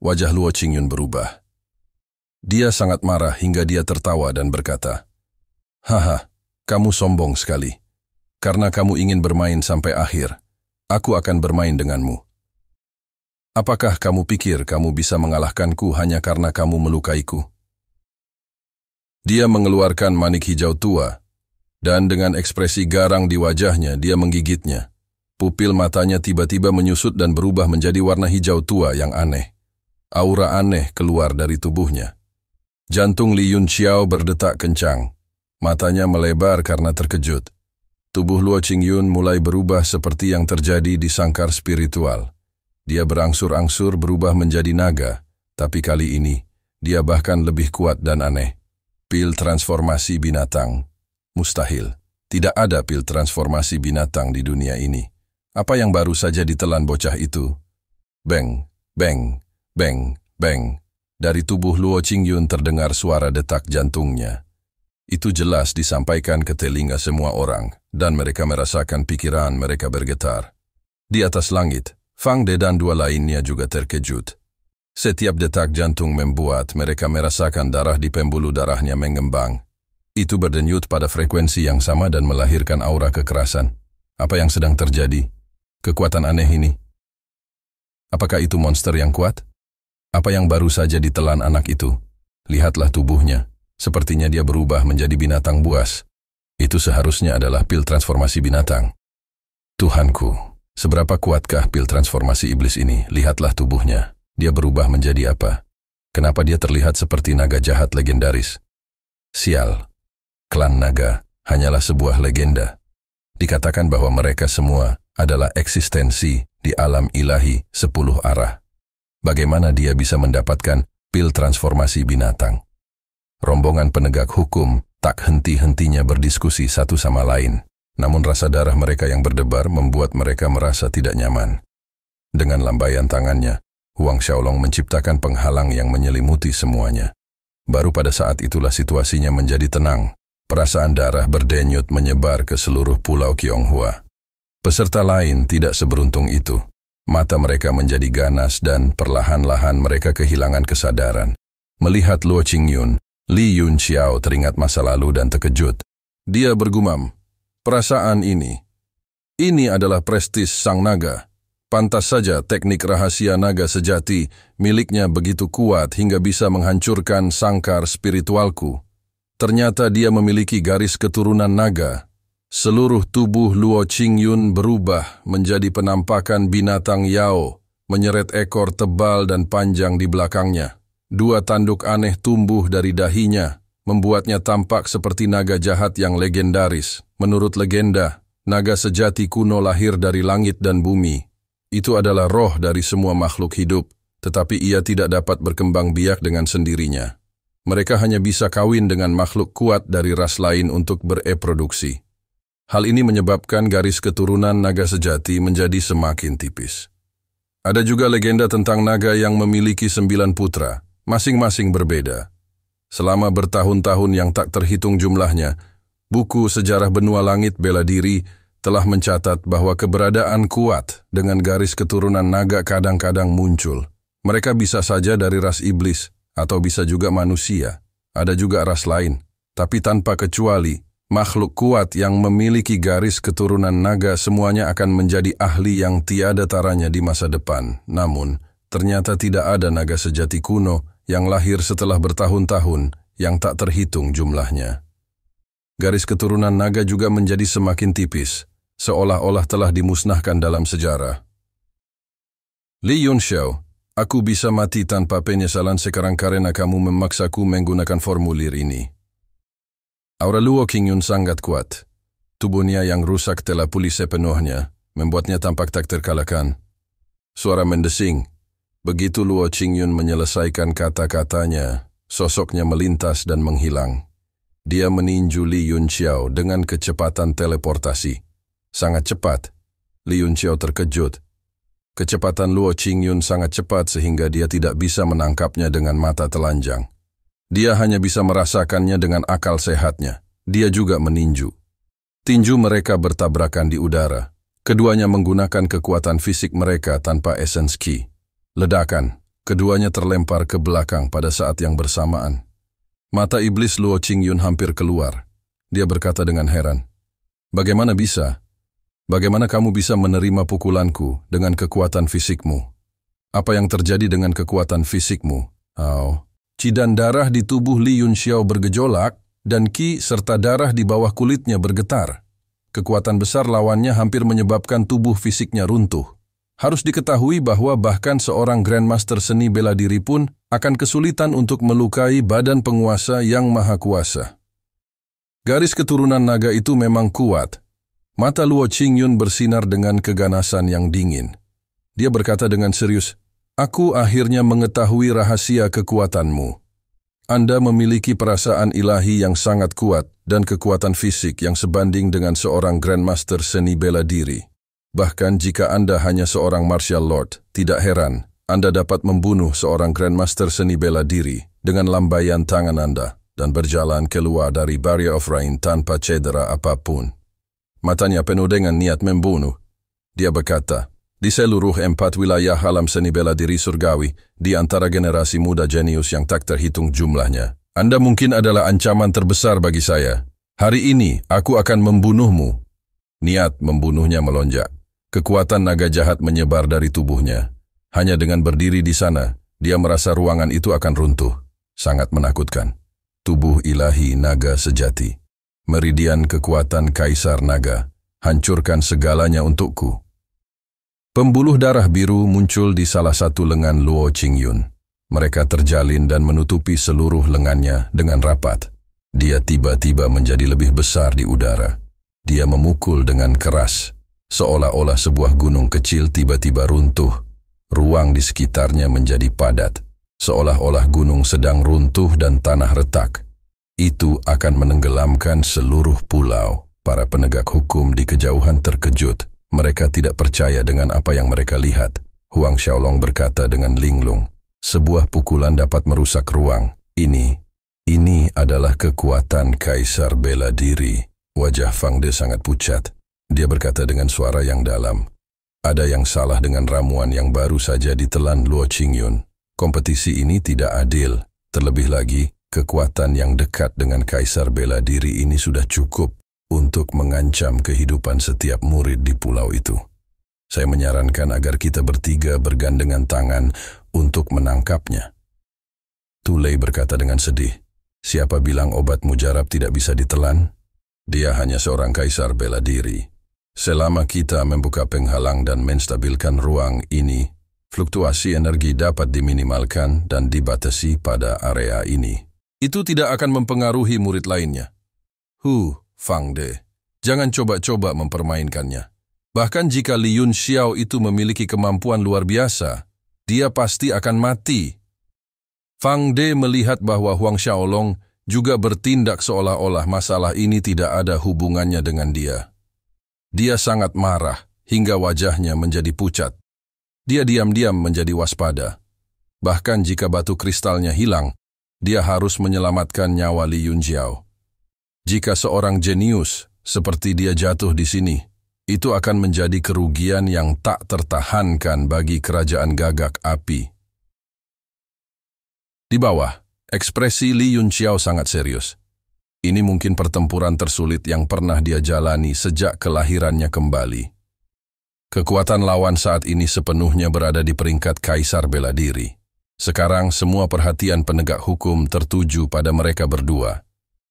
Wajah Luo Qingyun berubah. Dia sangat marah hingga dia tertawa dan berkata, Haha, kamu sombong sekali. Karena kamu ingin bermain sampai akhir, aku akan bermain denganmu. Apakah kamu pikir kamu bisa mengalahkanku hanya karena kamu melukaiku? Dia mengeluarkan manik hijau tua, dan dengan ekspresi garang di wajahnya dia menggigitnya. Pupil matanya tiba-tiba menyusut dan berubah menjadi warna hijau tua yang aneh. Aura aneh keluar dari tubuhnya. Jantung Li Yun Xiao berdetak kencang. Matanya melebar karena terkejut. Tubuh Luo Qingyun Yun mulai berubah seperti yang terjadi di sangkar spiritual. Dia berangsur-angsur berubah menjadi naga, tapi kali ini dia bahkan lebih kuat dan aneh. Pil transformasi binatang. Mustahil. Tidak ada pil transformasi binatang di dunia ini. Apa yang baru saja ditelan bocah itu? Beng, beng, Beng, beng. Dari tubuh Luo Qingyun terdengar suara detak jantungnya. Itu jelas disampaikan ke telinga semua orang, dan mereka merasakan pikiran mereka bergetar. Di atas langit, Fang De dan dua lainnya juga terkejut. Setiap detak jantung membuat mereka merasakan darah di pembuluh darahnya mengembang. Itu berdenyut pada frekuensi yang sama dan melahirkan aura kekerasan. Apa yang sedang terjadi? Kekuatan aneh ini. Apakah itu monster yang kuat? Apa yang baru saja ditelan anak itu? Lihatlah tubuhnya. Sepertinya dia berubah menjadi binatang buas. Itu seharusnya adalah pil transformasi binatang. Tuhanku, seberapa kuatkah pil transformasi iblis ini? Lihatlah tubuhnya. Dia berubah menjadi apa? Kenapa dia terlihat seperti naga jahat legendaris? Sial. Klan naga hanyalah sebuah legenda. Dikatakan bahwa mereka semua adalah eksistensi di alam ilahi sepuluh arah bagaimana dia bisa mendapatkan pil transformasi binatang. Rombongan penegak hukum tak henti-hentinya berdiskusi satu sama lain, namun rasa darah mereka yang berdebar membuat mereka merasa tidak nyaman. Dengan lambaian tangannya, Huang Xiaolong menciptakan penghalang yang menyelimuti semuanya. Baru pada saat itulah situasinya menjadi tenang. Perasaan darah berdenyut menyebar ke seluruh pulau Kionghua. Peserta lain tidak seberuntung itu. Mata mereka menjadi ganas dan perlahan-lahan mereka kehilangan kesadaran. Melihat Luo Qingyun, Li Yun Xiao teringat masa lalu dan terkejut. Dia bergumam, perasaan ini. Ini adalah prestis sang naga. Pantas saja teknik rahasia naga sejati miliknya begitu kuat hingga bisa menghancurkan sangkar spiritualku. Ternyata dia memiliki garis keturunan naga Seluruh tubuh Luo Qingyun berubah menjadi penampakan binatang Yao, menyeret ekor tebal dan panjang di belakangnya. Dua tanduk aneh tumbuh dari dahinya, membuatnya tampak seperti naga jahat yang legendaris. Menurut legenda, naga sejati kuno lahir dari langit dan bumi. Itu adalah roh dari semua makhluk hidup, tetapi ia tidak dapat berkembang biak dengan sendirinya. Mereka hanya bisa kawin dengan makhluk kuat dari ras lain untuk bereproduksi. Hal ini menyebabkan garis keturunan naga sejati menjadi semakin tipis. Ada juga legenda tentang naga yang memiliki sembilan putra, masing-masing berbeda. Selama bertahun-tahun yang tak terhitung jumlahnya, buku Sejarah Benua Langit Bela Diri telah mencatat bahwa keberadaan kuat dengan garis keturunan naga kadang-kadang muncul. Mereka bisa saja dari ras iblis, atau bisa juga manusia. Ada juga ras lain, tapi tanpa kecuali, Makhluk kuat yang memiliki garis keturunan naga semuanya akan menjadi ahli yang tiada taranya di masa depan. Namun, ternyata tidak ada naga sejati kuno yang lahir setelah bertahun-tahun yang tak terhitung jumlahnya. Garis keturunan naga juga menjadi semakin tipis, seolah-olah telah dimusnahkan dalam sejarah. Li Yunxiao, aku bisa mati tanpa penyesalan sekarang karena kamu memaksaku menggunakan formulir ini. Auraluo Kingyun sangat kuat. Tubuhnya yang rusak telah pulih sepenuhnya, membuatnya tampak tak terkalahkan. Suara mendesing. Begitu Luo Qingyun menyelesaikan kata-katanya, sosoknya melintas dan menghilang. Dia meninju Li Yunqiao dengan kecepatan teleportasi. Sangat cepat. Li Yunqiao terkejut. Kecepatan Luo Qingyun sangat cepat sehingga dia tidak bisa menangkapnya dengan mata telanjang. Dia hanya bisa merasakannya dengan akal sehatnya. Dia juga meninju. Tinju mereka bertabrakan di udara. Keduanya menggunakan kekuatan fisik mereka tanpa essence key. Ledakan. Keduanya terlempar ke belakang pada saat yang bersamaan. Mata iblis Luo Qingyun hampir keluar. Dia berkata dengan heran. Bagaimana bisa? Bagaimana kamu bisa menerima pukulanku dengan kekuatan fisikmu? Apa yang terjadi dengan kekuatan fisikmu? Oh, Cidan darah di tubuh Li Yunxiao bergejolak, dan Qi serta darah di bawah kulitnya bergetar. Kekuatan besar lawannya hampir menyebabkan tubuh fisiknya runtuh. Harus diketahui bahwa bahkan seorang Grandmaster seni bela diri pun akan kesulitan untuk melukai badan penguasa yang maha kuasa. Garis keturunan naga itu memang kuat. Mata Luo Qingyun bersinar dengan keganasan yang dingin. Dia berkata dengan serius, Aku akhirnya mengetahui rahasia kekuatanmu. Anda memiliki perasaan ilahi yang sangat kuat dan kekuatan fisik yang sebanding dengan seorang grandmaster seni bela diri. Bahkan jika Anda hanya seorang martial lord, tidak heran Anda dapat membunuh seorang grandmaster seni bela diri dengan lambaian tangan Anda dan berjalan keluar dari Barrier of Rain tanpa cedera apapun. Matanya penuh dengan niat membunuh. Dia berkata, di seluruh empat wilayah alam seni bela diri surgawi, di antara generasi muda jenius yang tak terhitung jumlahnya, Anda mungkin adalah ancaman terbesar bagi saya. Hari ini, aku akan membunuhmu. Niat membunuhnya melonjak. Kekuatan naga jahat menyebar dari tubuhnya. Hanya dengan berdiri di sana, dia merasa ruangan itu akan runtuh. Sangat menakutkan. Tubuh ilahi naga sejati. Meridian kekuatan kaisar naga. Hancurkan segalanya untukku. Pembuluh darah biru muncul di salah satu lengan Luo Qingyun. Mereka terjalin dan menutupi seluruh lengannya dengan rapat. Dia tiba-tiba menjadi lebih besar di udara. Dia memukul dengan keras, seolah-olah sebuah gunung kecil tiba-tiba runtuh. Ruang di sekitarnya menjadi padat, seolah-olah gunung sedang runtuh dan tanah retak. Itu akan menenggelamkan seluruh pulau. Para penegak hukum di kejauhan terkejut mereka tidak percaya dengan apa yang mereka lihat. Huang Xiaolong berkata dengan linglung, sebuah pukulan dapat merusak ruang. Ini, ini adalah kekuatan Kaisar bela diri. Wajah Fang De sangat pucat. Dia berkata dengan suara yang dalam, ada yang salah dengan ramuan yang baru saja ditelan Luo Qingyun. Kompetisi ini tidak adil. Terlebih lagi, kekuatan yang dekat dengan Kaisar bela diri ini sudah cukup untuk mengancam kehidupan setiap murid di pulau itu. Saya menyarankan agar kita bertiga bergandengan tangan untuk menangkapnya. Tulei berkata dengan sedih, siapa bilang obat mujarab tidak bisa ditelan? Dia hanya seorang kaisar bela diri. Selama kita membuka penghalang dan menstabilkan ruang ini, fluktuasi energi dapat diminimalkan dan dibatasi pada area ini. Itu tidak akan mempengaruhi murid lainnya. Huh, Fang De. Jangan coba-coba mempermainkannya. Bahkan jika Li Yun Xiao itu memiliki kemampuan luar biasa, dia pasti akan mati. Fang De melihat bahwa Huang Xiaolong juga bertindak seolah-olah masalah ini tidak ada hubungannya dengan dia. Dia sangat marah hingga wajahnya menjadi pucat. Dia diam-diam menjadi waspada. Bahkan jika batu kristalnya hilang, dia harus menyelamatkan nyawa Li Yun Xiao. Jika seorang jenius seperti dia jatuh di sini, itu akan menjadi kerugian yang tak tertahankan bagi kerajaan gagak api. Di bawah, ekspresi Li Yunxiao sangat serius. Ini mungkin pertempuran tersulit yang pernah dia jalani sejak kelahirannya kembali. Kekuatan lawan saat ini sepenuhnya berada di peringkat kaisar bela diri. Sekarang semua perhatian penegak hukum tertuju pada mereka berdua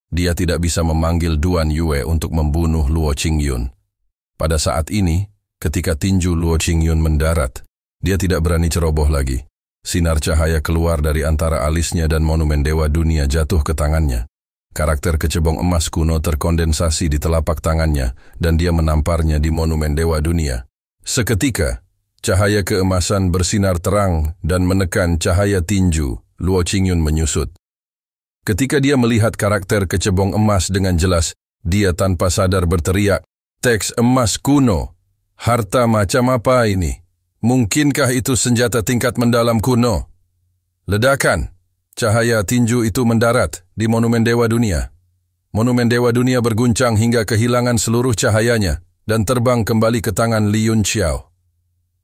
dia tidak bisa memanggil Duan Yue untuk membunuh Luo Qingyun. Pada saat ini, ketika tinju Luo Qingyun mendarat, dia tidak berani ceroboh lagi. Sinar cahaya keluar dari antara alisnya dan monumen dewa dunia jatuh ke tangannya. Karakter kecebong emas kuno terkondensasi di telapak tangannya dan dia menamparnya di monumen dewa dunia. Seketika, cahaya keemasan bersinar terang dan menekan cahaya tinju, Luo Qingyun menyusut. Ketika dia melihat karakter kecebong emas dengan jelas, dia tanpa sadar berteriak, teks emas kuno. Harta macam apa ini? Mungkinkah itu senjata tingkat mendalam kuno? Ledakan. Cahaya tinju itu mendarat di Monumen Dewa Dunia. Monumen Dewa Dunia berguncang hingga kehilangan seluruh cahayanya dan terbang kembali ke tangan Li Yun Xiao.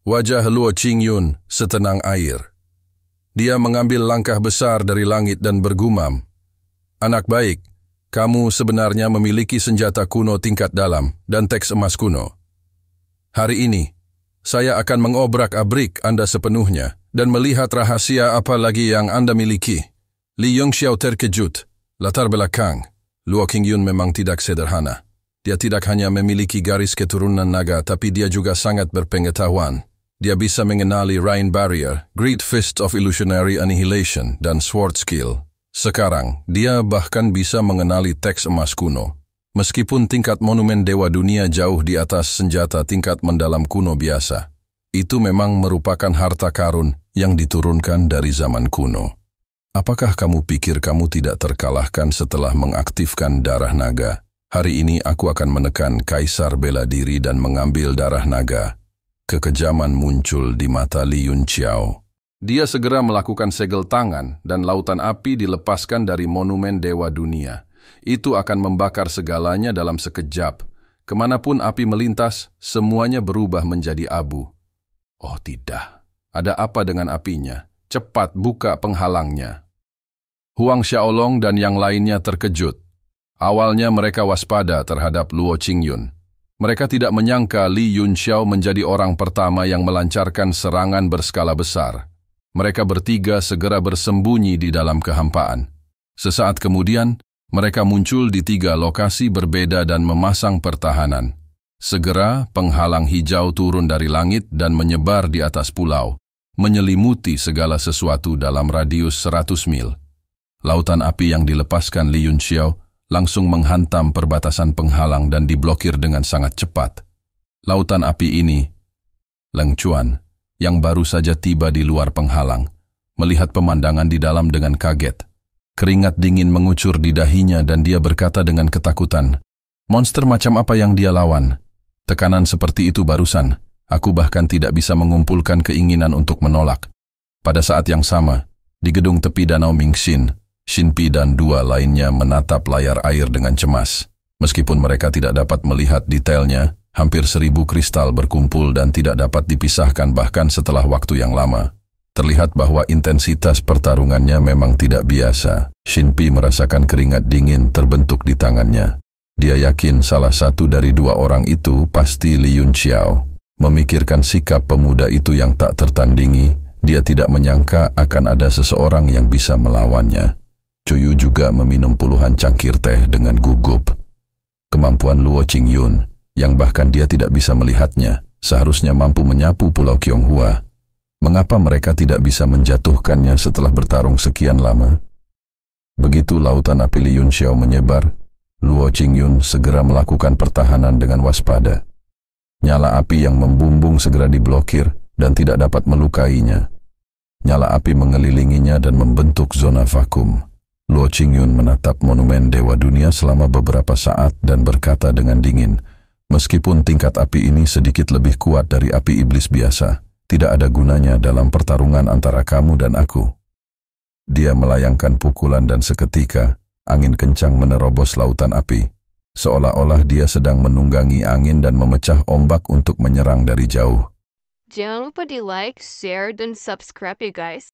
Wajah Luo Qingyun Yun setenang air. Dia mengambil langkah besar dari langit dan bergumam, Anak baik, kamu sebenarnya memiliki senjata kuno tingkat dalam dan teks emas kuno. Hari ini, saya akan mengobrak-abrik Anda sepenuhnya dan melihat rahasia apa lagi yang Anda miliki. Li Yongxiao terkejut. Latar belakang, Luo Qingyun memang tidak sederhana. Dia tidak hanya memiliki garis keturunan naga, tapi dia juga sangat berpengetahuan. Dia bisa mengenali Rain Barrier, Great Fist of Illusionary Annihilation, dan Sword Skill, sekarang, dia bahkan bisa mengenali teks emas kuno. Meskipun tingkat monumen Dewa Dunia jauh di atas senjata tingkat mendalam kuno biasa, itu memang merupakan harta karun yang diturunkan dari zaman kuno. Apakah kamu pikir kamu tidak terkalahkan setelah mengaktifkan darah naga? Hari ini aku akan menekan kaisar bela diri dan mengambil darah naga. Kekejaman muncul di mata Li Yun Chiao. Dia segera melakukan segel tangan dan lautan api dilepaskan dari monumen Dewa Dunia. Itu akan membakar segalanya dalam sekejap. Kemanapun api melintas, semuanya berubah menjadi abu. Oh tidak, ada apa dengan apinya? Cepat buka penghalangnya. Huang Xiaolong dan yang lainnya terkejut. Awalnya mereka waspada terhadap Luo Qingyun. Mereka tidak menyangka Li Yunxiao menjadi orang pertama yang melancarkan serangan berskala besar mereka bertiga segera bersembunyi di dalam kehampaan. Sesaat kemudian, mereka muncul di tiga lokasi berbeda dan memasang pertahanan. Segera, penghalang hijau turun dari langit dan menyebar di atas pulau, menyelimuti segala sesuatu dalam radius 100 mil. Lautan api yang dilepaskan Li Yunxiao langsung menghantam perbatasan penghalang dan diblokir dengan sangat cepat. Lautan api ini, Leng Chuan, yang baru saja tiba di luar penghalang, melihat pemandangan di dalam dengan kaget. Keringat dingin mengucur di dahinya dan dia berkata dengan ketakutan, Monster macam apa yang dia lawan? Tekanan seperti itu barusan, aku bahkan tidak bisa mengumpulkan keinginan untuk menolak. Pada saat yang sama, di gedung tepi danau Mingxin, Shinpi dan dua lainnya menatap layar air dengan cemas. Meskipun mereka tidak dapat melihat detailnya, Hampir seribu kristal berkumpul dan tidak dapat dipisahkan bahkan setelah waktu yang lama. Terlihat bahwa intensitas pertarungannya memang tidak biasa. Shinpi merasakan keringat dingin terbentuk di tangannya. Dia yakin salah satu dari dua orang itu pasti Li Yun Xiao. Memikirkan sikap pemuda itu yang tak tertandingi, dia tidak menyangka akan ada seseorang yang bisa melawannya. Cuyu juga meminum puluhan cangkir teh dengan gugup. Kemampuan Luo Qingyun yang bahkan dia tidak bisa melihatnya, seharusnya mampu menyapu Pulau Kionghua. Mengapa mereka tidak bisa menjatuhkannya setelah bertarung sekian lama? Begitu lautan api Liyun Xiao menyebar, Luo Qingyun segera melakukan pertahanan dengan waspada. Nyala api yang membumbung segera diblokir dan tidak dapat melukainya. Nyala api mengelilinginya dan membentuk zona vakum. Luo Qingyun menatap monumen Dewa Dunia selama beberapa saat dan berkata dengan dingin, Meskipun tingkat api ini sedikit lebih kuat dari api iblis biasa, tidak ada gunanya dalam pertarungan antara kamu dan aku. Dia melayangkan pukulan dan seketika, angin kencang menerobos lautan api. Seolah-olah dia sedang menunggangi angin dan memecah ombak untuk menyerang dari jauh. Jangan lupa di like, share, dan subscribe ya guys.